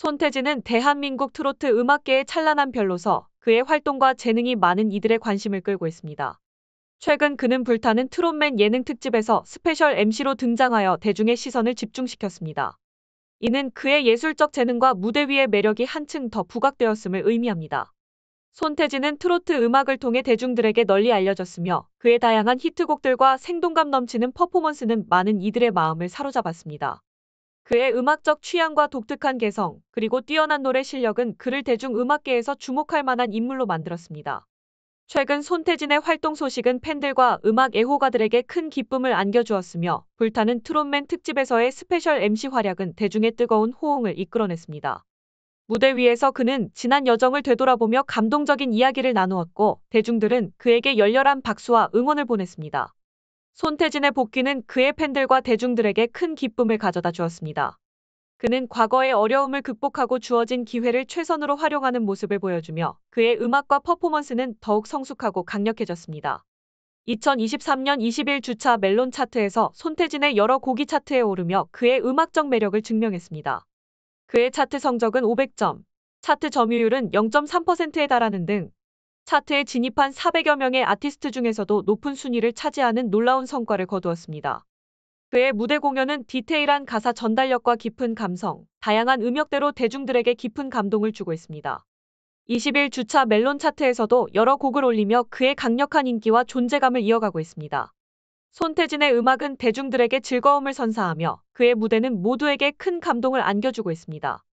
손태진은 대한민국 트로트 음악계의 찬란한 별로서 그의 활동과 재능이 많은 이들의 관심을 끌고 있습니다. 최근 그는 불타는 트롯맨 예능 특집에서 스페셜 MC로 등장하여 대중의 시선을 집중시켰습니다. 이는 그의 예술적 재능과 무대 위의 매력이 한층 더 부각되었음을 의미합니다. 손태진은 트로트 음악을 통해 대중들에게 널리 알려졌으며 그의 다양한 히트곡들과 생동감 넘치는 퍼포먼스는 많은 이들의 마음을 사로잡았습니다. 그의 음악적 취향과 독특한 개성, 그리고 뛰어난 노래 실력은 그를 대중 음악계에서 주목할 만한 인물로 만들었습니다. 최근 손태진의 활동 소식은 팬들과 음악 애호가들에게 큰 기쁨을 안겨주었으며 불타는 트롯맨 특집에서의 스페셜 MC 활약은 대중의 뜨거운 호응을 이끌어냈습니다. 무대 위에서 그는 지난 여정을 되돌아보며 감동적인 이야기를 나누었고 대중들은 그에게 열렬한 박수와 응원을 보냈습니다. 손태진의 복귀는 그의 팬들과 대중들에게 큰 기쁨을 가져다 주었습니다. 그는 과거의 어려움을 극복하고 주어진 기회를 최선으로 활용하는 모습을 보여주며 그의 음악과 퍼포먼스는 더욱 성숙하고 강력해졌습니다. 2023년 20일 주차 멜론 차트에서 손태진의 여러 곡이 차트에 오르며 그의 음악적 매력을 증명했습니다. 그의 차트 성적은 500점, 차트 점유율은 0.3%에 달하는 등 차트에 진입한 400여 명의 아티스트 중에서도 높은 순위를 차지하는 놀라운 성과를 거두었습니다. 그의 무대 공연은 디테일한 가사 전달력과 깊은 감성, 다양한 음역대로 대중들에게 깊은 감동을 주고 있습니다. 20일 주차 멜론 차트에서도 여러 곡을 올리며 그의 강력한 인기와 존재감을 이어가고 있습니다. 손태진의 음악은 대중들에게 즐거움을 선사하며 그의 무대는 모두에게 큰 감동을 안겨주고 있습니다.